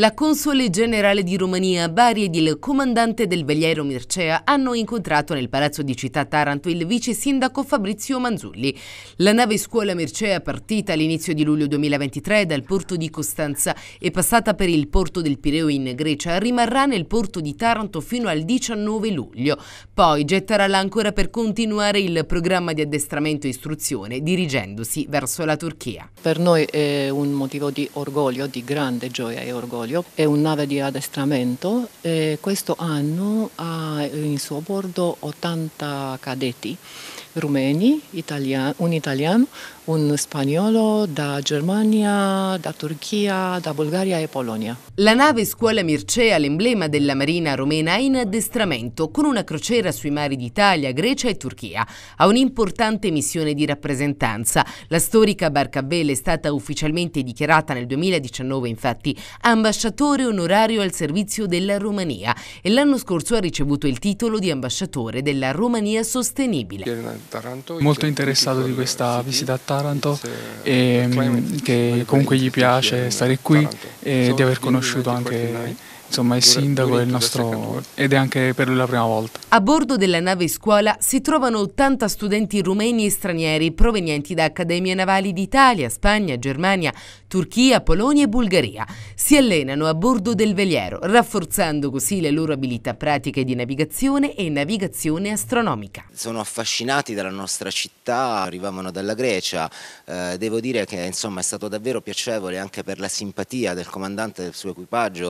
La Console Generale di Romania Bari ed il comandante del vegliero Mircea hanno incontrato nel palazzo di città Taranto il vice sindaco Fabrizio Manzulli. La nave scuola Mircea partita all'inizio di luglio 2023 dal porto di Costanza e passata per il porto del Pireo in Grecia rimarrà nel porto di Taranto fino al 19 luglio. Poi getterà l'ancora per continuare il programma di addestramento e istruzione dirigendosi verso la Turchia. Per noi è un motivo di orgoglio, di grande gioia e orgoglio Vittorio, è un nave di addestramento e questo anno ha in suo bordo 80 cadetti rumeni, italian, un italiano, un spagnolo da Germania, da Turchia, da Bulgaria e Polonia. La nave Scuola Mircea, l'emblema della marina romena, è in addestramento con una crociera sui mari d'Italia, Grecia e Turchia. Ha un'importante missione di rappresentanza. La storica barca a vela è stata ufficialmente dichiarata nel 2019, infatti, ambasciata ambasciatore onorario al servizio della Romania e l'anno scorso ha ricevuto il titolo di ambasciatore della Romania sostenibile. Molto interessato di questa eh, visita a Taranto e che comunque gli piace eh, stare qui e di aver conosciuto anche Insomma, il sindaco è il nostro ed è anche per lui la prima volta. A bordo della nave scuola si trovano 80 studenti rumeni e stranieri provenienti da accademie navali d'Italia, Spagna, Germania, Turchia, Polonia e Bulgaria. Si allenano a bordo del veliero, rafforzando così le loro abilità pratiche di navigazione e navigazione astronomica. Sono affascinati dalla nostra città, arrivavano dalla Grecia. Eh, devo dire che insomma, è stato davvero piacevole anche per la simpatia del comandante e del suo equipaggio.